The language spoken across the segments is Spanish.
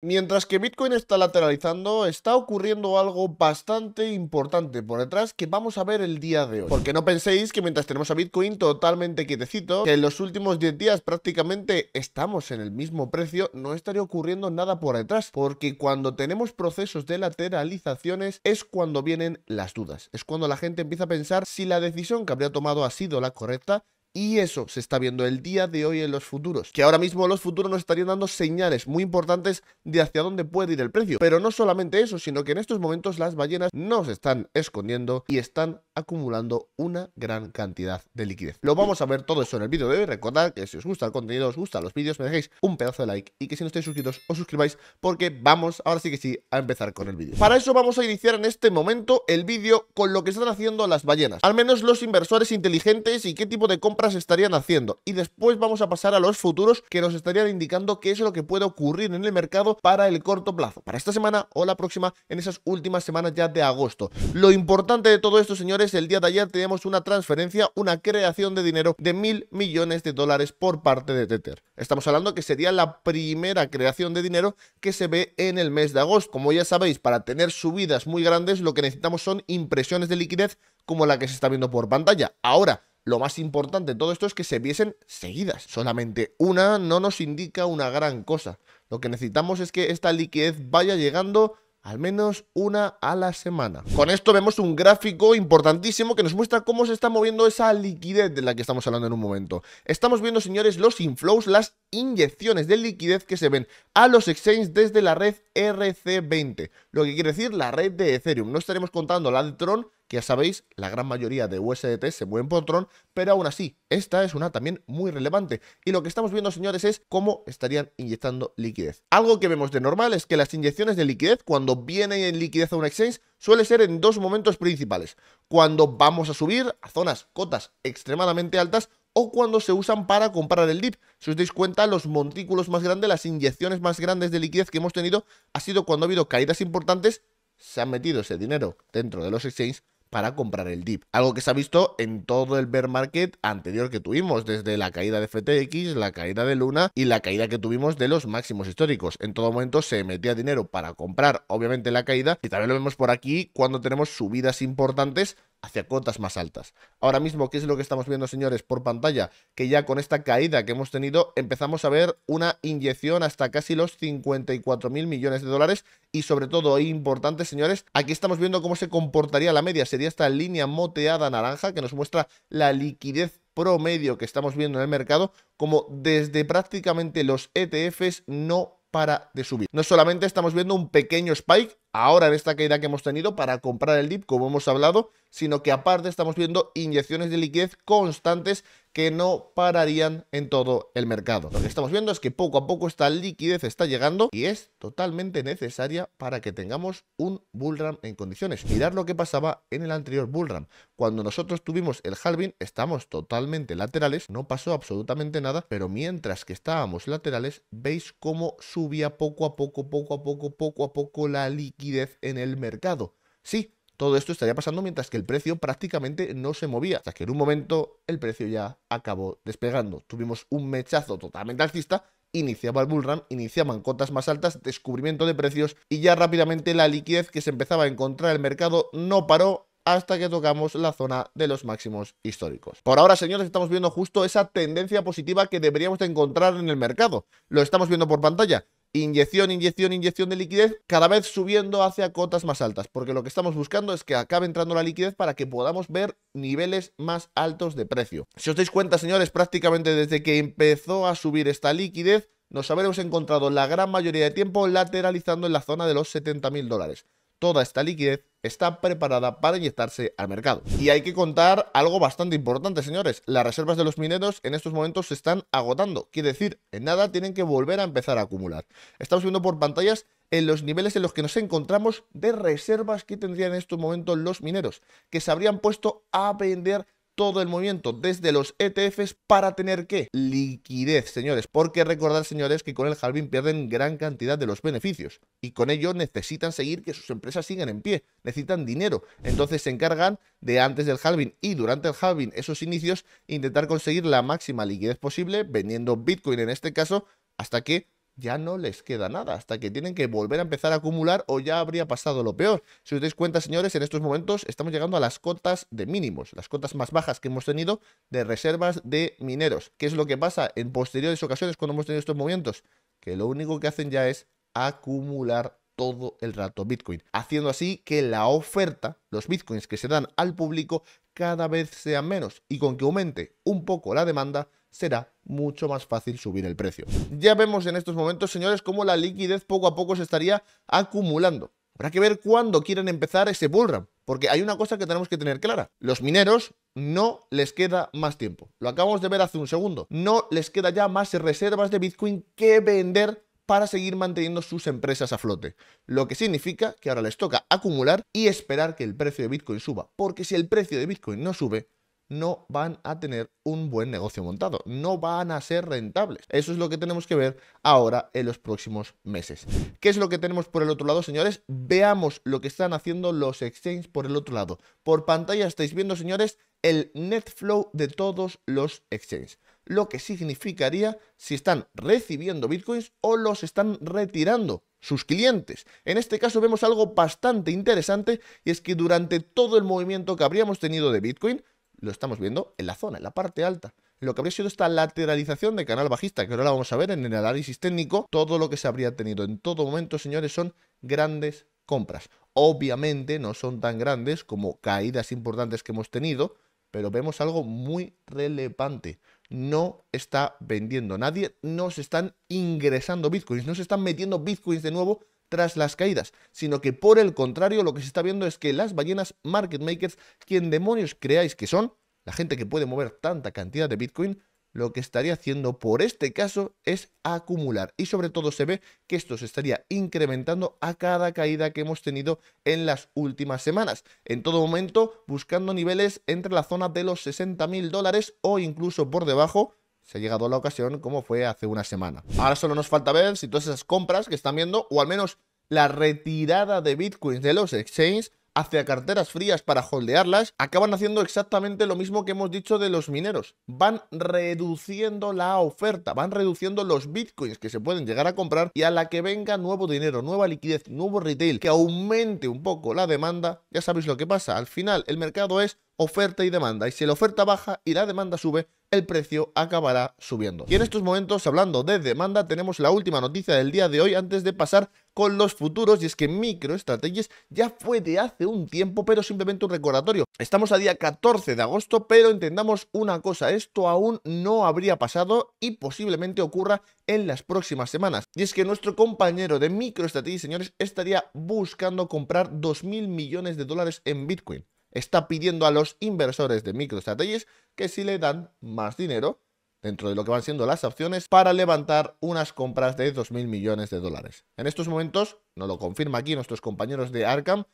Mientras que Bitcoin está lateralizando, está ocurriendo algo bastante importante por detrás que vamos a ver el día de hoy. Porque no penséis que mientras tenemos a Bitcoin totalmente quietecito, que en los últimos 10 días prácticamente estamos en el mismo precio, no estaría ocurriendo nada por detrás. Porque cuando tenemos procesos de lateralizaciones es cuando vienen las dudas. Es cuando la gente empieza a pensar si la decisión que habría tomado ha sido la correcta y eso se está viendo el día de hoy en los futuros. Que ahora mismo los futuros nos estarían dando señales muy importantes de hacia dónde puede ir el precio. Pero no solamente eso, sino que en estos momentos las ballenas nos están escondiendo y están acumulando una gran cantidad de liquidez. Lo vamos a ver todo eso en el vídeo de hoy. Recordad que si os gusta el contenido, os gustan los vídeos, me dejéis un pedazo de like y que si no estáis suscritos, os suscribáis porque vamos, ahora sí que sí, a empezar con el vídeo. Para eso vamos a iniciar en este momento el vídeo con lo que están haciendo las ballenas. Al menos los inversores inteligentes y qué tipo de compras estarían haciendo. Y después vamos a pasar a los futuros que nos estarían indicando qué es lo que puede ocurrir en el mercado para el corto plazo, para esta semana o la próxima, en esas últimas semanas ya de agosto. Lo importante de todo esto, señores, el día de ayer tenemos una transferencia, una creación de dinero de mil millones de dólares por parte de Tether. Estamos hablando que sería la primera creación de dinero que se ve en el mes de agosto. Como ya sabéis, para tener subidas muy grandes, lo que necesitamos son impresiones de liquidez como la que se está viendo por pantalla. Ahora, lo más importante de todo esto es que se viesen seguidas. Solamente una no nos indica una gran cosa. Lo que necesitamos es que esta liquidez vaya llegando al menos una a la semana. Con esto vemos un gráfico importantísimo que nos muestra cómo se está moviendo esa liquidez de la que estamos hablando en un momento. Estamos viendo, señores, los inflows, las inyecciones de liquidez que se ven a los exchanges desde la red RC20, lo que quiere decir la red de Ethereum. No estaremos contando la de Tron, que ya sabéis, la gran mayoría de USDT se mueven por Tron, pero aún así, esta es una también muy relevante. Y lo que estamos viendo, señores, es cómo estarían inyectando liquidez. Algo que vemos de normal es que las inyecciones de liquidez, cuando vienen en liquidez a un exchange, suele ser en dos momentos principales. Cuando vamos a subir a zonas, cotas extremadamente altas, o cuando se usan para comprar el dip. Si os dais cuenta, los montículos más grandes, las inyecciones más grandes de liquidez que hemos tenido, ha sido cuando ha habido caídas importantes, se han metido ese dinero dentro de los exchanges para comprar el dip. Algo que se ha visto en todo el bear market anterior que tuvimos, desde la caída de FTX, la caída de Luna y la caída que tuvimos de los máximos históricos. En todo momento se metía dinero para comprar, obviamente, la caída y también lo vemos por aquí cuando tenemos subidas importantes hacia cotas más altas. Ahora mismo, ¿qué es lo que estamos viendo, señores, por pantalla? Que ya con esta caída que hemos tenido empezamos a ver una inyección hasta casi los 54 mil millones de dólares y sobre todo, importante, señores, aquí estamos viendo cómo se comportaría la media. Sería esta línea moteada naranja que nos muestra la liquidez promedio que estamos viendo en el mercado, como desde prácticamente los ETFs no para de subir. No solamente estamos viendo un pequeño spike ahora en esta caída que hemos tenido para comprar el dip, como hemos hablado, sino que aparte estamos viendo inyecciones de liquidez constantes que no pararían en todo el mercado. Lo que estamos viendo es que poco a poco esta liquidez está llegando y es totalmente necesaria para que tengamos un bullram en condiciones. Mirad lo que pasaba en el anterior bullram. Cuando nosotros tuvimos el halving, estamos totalmente laterales, no pasó absolutamente nada, pero mientras que estábamos laterales, veis cómo subía poco a poco, poco a poco, poco a poco la liquidez en el mercado. Sí, todo esto estaría pasando mientras que el precio prácticamente no se movía, hasta que en un momento el precio ya acabó despegando. Tuvimos un mechazo totalmente alcista iniciaba el bullrun, iniciaban cotas más altas, descubrimiento de precios y ya rápidamente la liquidez que se empezaba a encontrar en el mercado no paró hasta que tocamos la zona de los máximos históricos. Por ahora, señores, estamos viendo justo esa tendencia positiva que deberíamos de encontrar en el mercado. Lo estamos viendo por pantalla inyección, inyección, inyección de liquidez, cada vez subiendo hacia cotas más altas, porque lo que estamos buscando es que acabe entrando la liquidez para que podamos ver niveles más altos de precio. Si os dais cuenta, señores, prácticamente desde que empezó a subir esta liquidez, nos habremos encontrado la gran mayoría de tiempo lateralizando en la zona de los 70.000 mil dólares toda esta liquidez está preparada para inyectarse al mercado. Y hay que contar algo bastante importante, señores. Las reservas de los mineros en estos momentos se están agotando. Quiere decir, en nada tienen que volver a empezar a acumular. Estamos viendo por pantallas en los niveles en los que nos encontramos de reservas que tendrían en estos momentos los mineros, que se habrían puesto a vender todo el movimiento desde los ETFs para tener que liquidez, señores, porque recordar, señores, que con el halving pierden gran cantidad de los beneficios y con ello necesitan seguir que sus empresas sigan en pie, necesitan dinero. Entonces se encargan de antes del halving y durante el halving, esos inicios, intentar conseguir la máxima liquidez posible vendiendo Bitcoin en este caso hasta que ya no les queda nada, hasta que tienen que volver a empezar a acumular o ya habría pasado lo peor. Si os dais cuenta, señores, en estos momentos estamos llegando a las cotas de mínimos, las cotas más bajas que hemos tenido de reservas de mineros. ¿Qué es lo que pasa en posteriores ocasiones cuando hemos tenido estos movimientos? Que lo único que hacen ya es acumular todo el rato Bitcoin, haciendo así que la oferta, los Bitcoins que se dan al público, cada vez sean menos y con que aumente un poco la demanda, será mucho más fácil subir el precio. Ya vemos en estos momentos, señores, cómo la liquidez poco a poco se estaría acumulando. Habrá que ver cuándo quieren empezar ese bullrun, porque hay una cosa que tenemos que tener clara. Los mineros no les queda más tiempo. Lo acabamos de ver hace un segundo. No les queda ya más reservas de Bitcoin que vender para seguir manteniendo sus empresas a flote. Lo que significa que ahora les toca acumular y esperar que el precio de Bitcoin suba. Porque si el precio de Bitcoin no sube, no van a tener un buen negocio montado, no van a ser rentables. Eso es lo que tenemos que ver ahora en los próximos meses. ¿Qué es lo que tenemos por el otro lado, señores? Veamos lo que están haciendo los exchanges por el otro lado. Por pantalla estáis viendo, señores, el net flow de todos los exchanges. Lo que significaría si están recibiendo bitcoins o los están retirando sus clientes. En este caso vemos algo bastante interesante y es que durante todo el movimiento que habríamos tenido de bitcoin, lo estamos viendo en la zona, en la parte alta. Lo que habría sido esta lateralización de canal bajista, que ahora la vamos a ver en el análisis técnico, todo lo que se habría tenido en todo momento, señores, son grandes compras. Obviamente no son tan grandes como caídas importantes que hemos tenido, pero vemos algo muy relevante. No está vendiendo nadie, no se están ingresando bitcoins, no se están metiendo bitcoins de nuevo tras las caídas, sino que por el contrario lo que se está viendo es que las ballenas market makers, quien demonios creáis que son, la gente que puede mover tanta cantidad de Bitcoin, lo que estaría haciendo por este caso es acumular y sobre todo se ve que esto se estaría incrementando a cada caída que hemos tenido en las últimas semanas, en todo momento buscando niveles entre la zona de los 60 mil dólares o incluso por debajo se ha llegado a la ocasión como fue hace una semana. Ahora solo nos falta ver si todas esas compras que están viendo, o al menos la retirada de bitcoins de los exchanges hacia carteras frías para holdearlas, acaban haciendo exactamente lo mismo que hemos dicho de los mineros. Van reduciendo la oferta, van reduciendo los bitcoins que se pueden llegar a comprar y a la que venga nuevo dinero, nueva liquidez, nuevo retail, que aumente un poco la demanda, ya sabéis lo que pasa. Al final el mercado es oferta y demanda y si la oferta baja y la demanda sube, el precio acabará subiendo. Y en estos momentos, hablando de demanda, tenemos la última noticia del día de hoy antes de pasar con los futuros y es que MicroStrategies ya fue de hace un tiempo, pero simplemente un recordatorio. Estamos a día 14 de agosto, pero entendamos una cosa, esto aún no habría pasado y posiblemente ocurra en las próximas semanas. Y es que nuestro compañero de MicroStrategies, señores, estaría buscando comprar 2.000 millones de dólares en Bitcoin está pidiendo a los inversores de strategies que si le dan más dinero dentro de lo que van siendo las opciones para levantar unas compras de 2.000 millones de dólares. En estos momentos, no lo confirma aquí nuestros compañeros de Arkham,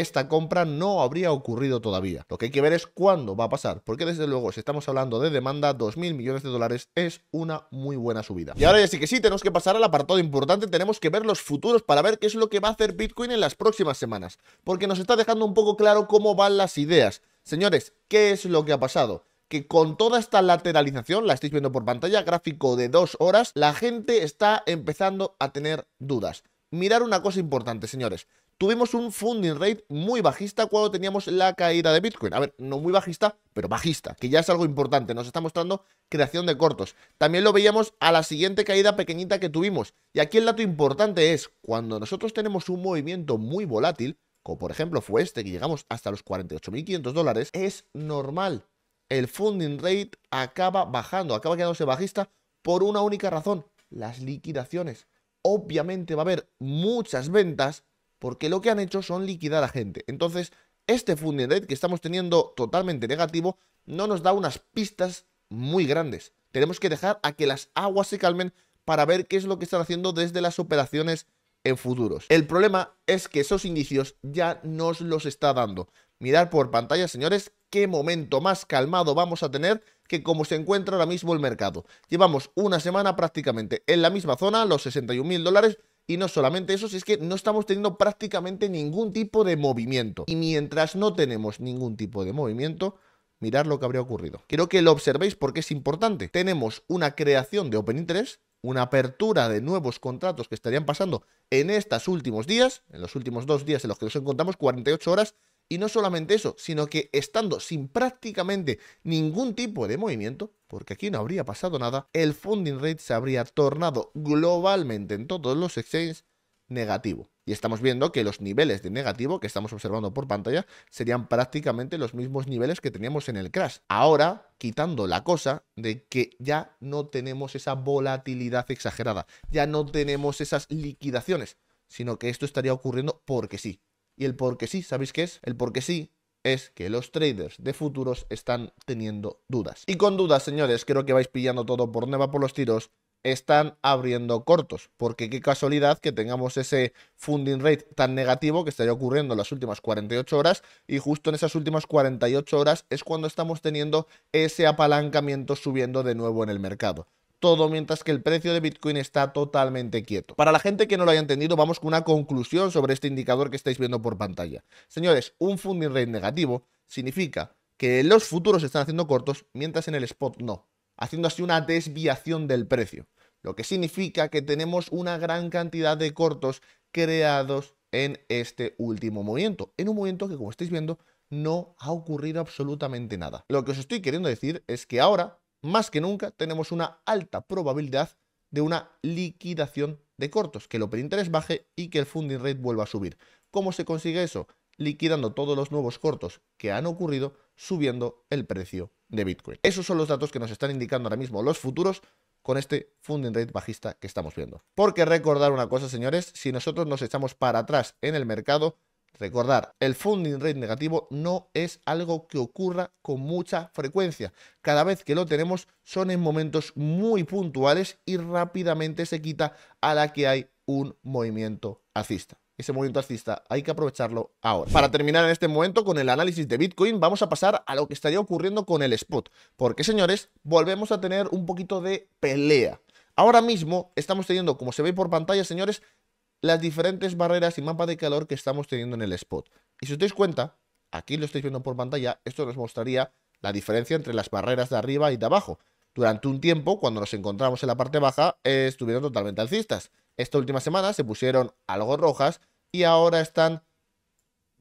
esta compra no habría ocurrido todavía. Lo que hay que ver es cuándo va a pasar, porque desde luego, si estamos hablando de demanda, 2.000 millones de dólares es una muy buena subida. Y ahora ya sí que sí, tenemos que pasar al apartado importante, tenemos que ver los futuros para ver qué es lo que va a hacer Bitcoin en las próximas semanas, porque nos está dejando un poco claro cómo van las ideas. Señores, ¿qué es lo que ha pasado? que con toda esta lateralización, la estáis viendo por pantalla, gráfico de dos horas, la gente está empezando a tener dudas. Mirar una cosa importante, señores tuvimos un funding rate muy bajista cuando teníamos la caída de Bitcoin. A ver, no muy bajista, pero bajista, que ya es algo importante. Nos está mostrando creación de cortos. También lo veíamos a la siguiente caída pequeñita que tuvimos. Y aquí el dato importante es, cuando nosotros tenemos un movimiento muy volátil, como por ejemplo fue este, que llegamos hasta los 48.500 dólares, es normal. El funding rate acaba bajando, acaba quedándose bajista por una única razón, las liquidaciones. Obviamente va a haber muchas ventas porque lo que han hecho son liquidar a gente. Entonces, este funding rate que estamos teniendo totalmente negativo no nos da unas pistas muy grandes. Tenemos que dejar a que las aguas se calmen para ver qué es lo que están haciendo desde las operaciones en futuros. El problema es que esos indicios ya nos los está dando. Mirad por pantalla, señores, qué momento más calmado vamos a tener que como se encuentra ahora mismo el mercado. Llevamos una semana prácticamente en la misma zona, los 61 mil dólares, y no solamente eso, si es que no estamos teniendo prácticamente ningún tipo de movimiento. Y mientras no tenemos ningún tipo de movimiento, mirad lo que habría ocurrido. Quiero que lo observéis porque es importante. Tenemos una creación de Open Interest, una apertura de nuevos contratos que estarían pasando en estos últimos días, en los últimos dos días en los que nos encontramos, 48 horas, y no solamente eso, sino que estando sin prácticamente ningún tipo de movimiento, porque aquí no habría pasado nada, el funding rate se habría tornado globalmente en todos los exchanges negativo. Y estamos viendo que los niveles de negativo que estamos observando por pantalla serían prácticamente los mismos niveles que teníamos en el crash. Ahora, quitando la cosa de que ya no tenemos esa volatilidad exagerada, ya no tenemos esas liquidaciones, sino que esto estaría ocurriendo porque sí, y el qué sí, ¿sabéis qué es? El qué sí es que los traders de futuros están teniendo dudas. Y con dudas, señores, creo que vais pillando todo por neva por los tiros, están abriendo cortos, porque qué casualidad que tengamos ese funding rate tan negativo que estaría ocurriendo en las últimas 48 horas y justo en esas últimas 48 horas es cuando estamos teniendo ese apalancamiento subiendo de nuevo en el mercado todo mientras que el precio de Bitcoin está totalmente quieto. Para la gente que no lo haya entendido, vamos con una conclusión sobre este indicador que estáis viendo por pantalla. Señores, un funding rate negativo significa que los futuros están haciendo cortos mientras en el spot no, haciendo así una desviación del precio, lo que significa que tenemos una gran cantidad de cortos creados en este último movimiento, en un momento que como estáis viendo no ha ocurrido absolutamente nada. Lo que os estoy queriendo decir es que ahora más que nunca tenemos una alta probabilidad de una liquidación de cortos, que el open baje y que el funding rate vuelva a subir. ¿Cómo se consigue eso? Liquidando todos los nuevos cortos que han ocurrido, subiendo el precio de Bitcoin. Esos son los datos que nos están indicando ahora mismo los futuros con este funding rate bajista que estamos viendo. Porque recordar una cosa, señores, si nosotros nos echamos para atrás en el mercado, Recordar, el funding rate negativo no es algo que ocurra con mucha frecuencia. Cada vez que lo tenemos son en momentos muy puntuales y rápidamente se quita a la que hay un movimiento alcista ese movimiento alcista. Hay que aprovecharlo ahora. Para terminar en este momento con el análisis de Bitcoin, vamos a pasar a lo que estaría ocurriendo con el spot. Porque, señores, volvemos a tener un poquito de pelea. Ahora mismo estamos teniendo, como se ve por pantalla, señores, las diferentes barreras y mapa de calor que estamos teniendo en el spot. Y si os dais cuenta, aquí lo estáis viendo por pantalla, esto nos mostraría la diferencia entre las barreras de arriba y de abajo. Durante un tiempo, cuando nos encontramos en la parte baja, estuvieron totalmente alcistas. Esta última semana se pusieron algo rojas y ahora están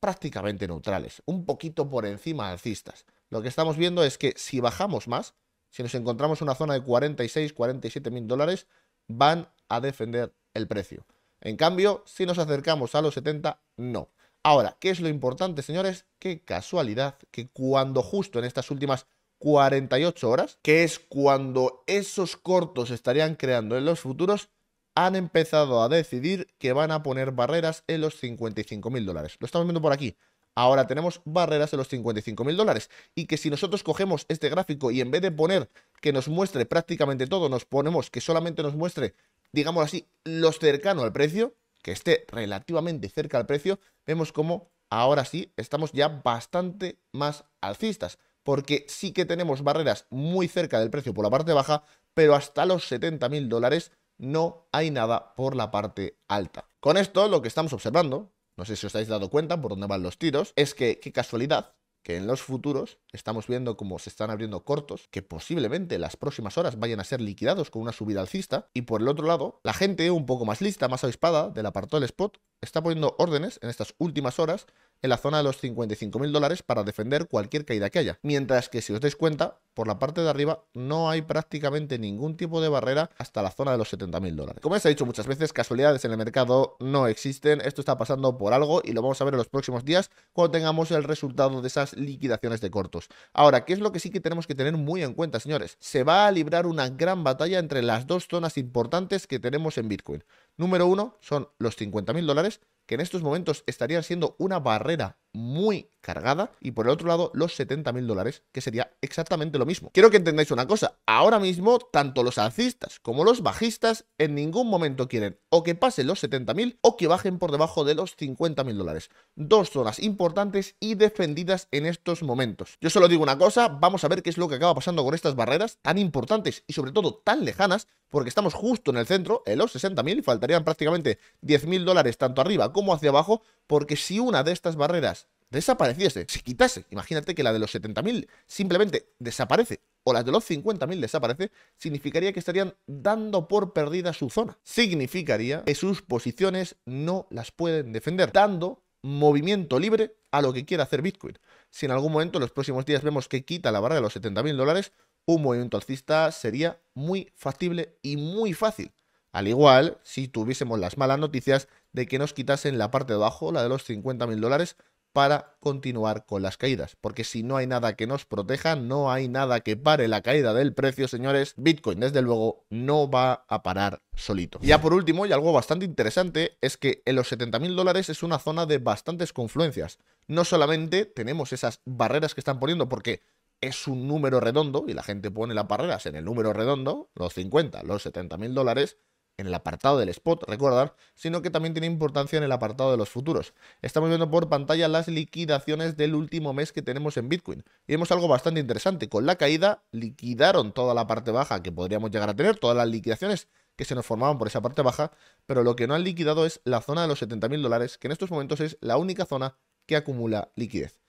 prácticamente neutrales, un poquito por encima alcistas. Lo que estamos viendo es que si bajamos más, si nos encontramos una zona de 46, 47 mil dólares, van a defender el precio. En cambio, si nos acercamos a los 70, no. Ahora, ¿qué es lo importante, señores? Qué casualidad que cuando justo en estas últimas 48 horas, que es cuando esos cortos estarían creando en los futuros, han empezado a decidir que van a poner barreras en los 55 mil dólares. Lo estamos viendo por aquí. Ahora tenemos barreras en los 55 mil dólares. Y que si nosotros cogemos este gráfico y en vez de poner que nos muestre prácticamente todo, nos ponemos que solamente nos muestre digamos así, lo cercano al precio, que esté relativamente cerca al precio, vemos como ahora sí estamos ya bastante más alcistas, porque sí que tenemos barreras muy cerca del precio por la parte baja, pero hasta los 70.000 dólares no hay nada por la parte alta. Con esto lo que estamos observando, no sé si os habéis dado cuenta por dónde van los tiros, es que, qué casualidad, que en los futuros estamos viendo cómo se están abriendo cortos que posiblemente las próximas horas vayan a ser liquidados con una subida alcista y por el otro lado la gente un poco más lista, más avispada del apartado del spot está poniendo órdenes en estas últimas horas en la zona de los 55.000 dólares para defender cualquier caída que haya. Mientras que si os dais cuenta, por la parte de arriba no hay prácticamente ningún tipo de barrera hasta la zona de los 70.000 dólares. Como ya ha dicho muchas veces, casualidades en el mercado no existen, esto está pasando por algo y lo vamos a ver en los próximos días cuando tengamos el resultado de esas liquidaciones de cortos. Ahora, ¿qué es lo que sí que tenemos que tener muy en cuenta, señores? Se va a librar una gran batalla entre las dos zonas importantes que tenemos en Bitcoin. Número uno son los 50.000 dólares que en estos momentos estaría siendo una barrera muy cargada y por el otro lado los 70 mil dólares, que sería exactamente lo mismo. Quiero que entendáis una cosa, ahora mismo tanto los alcistas como los bajistas en ningún momento quieren o que pasen los 70.000 mil o que bajen por debajo de los 50 mil dólares. Dos zonas importantes y defendidas en estos momentos. Yo solo digo una cosa, vamos a ver qué es lo que acaba pasando con estas barreras tan importantes y sobre todo tan lejanas porque estamos justo en el centro, en los 60.000, faltarían prácticamente 10.000 dólares tanto arriba como hacia abajo, porque si una de estas barreras desapareciese, se quitase, imagínate que la de los 70.000 simplemente desaparece o la de los 50.000 desaparece, significaría que estarían dando por perdida su zona. Significaría que sus posiciones no las pueden defender, dando movimiento libre a lo que quiera hacer Bitcoin. Si en algún momento en los próximos días vemos que quita la barra de los 70.000 dólares, un movimiento alcista sería muy factible y muy fácil. Al igual, si tuviésemos las malas noticias de que nos quitasen la parte de abajo, la de los 50.000 dólares, para continuar con las caídas. Porque si no hay nada que nos proteja, no hay nada que pare la caída del precio, señores, Bitcoin desde luego no va a parar solito. ya por último, y algo bastante interesante, es que en los 70.000 dólares es una zona de bastantes confluencias. No solamente tenemos esas barreras que están poniendo porque es un número redondo y la gente pone las barreras en el número redondo, los 50, los 70 mil dólares, en el apartado del spot, recordar, sino que también tiene importancia en el apartado de los futuros. Estamos viendo por pantalla las liquidaciones del último mes que tenemos en Bitcoin. Y vemos algo bastante interesante. Con la caída liquidaron toda la parte baja que podríamos llegar a tener, todas las liquidaciones que se nos formaban por esa parte baja, pero lo que no han liquidado es la zona de los mil dólares, que en estos momentos es la única zona que acumula liquidez.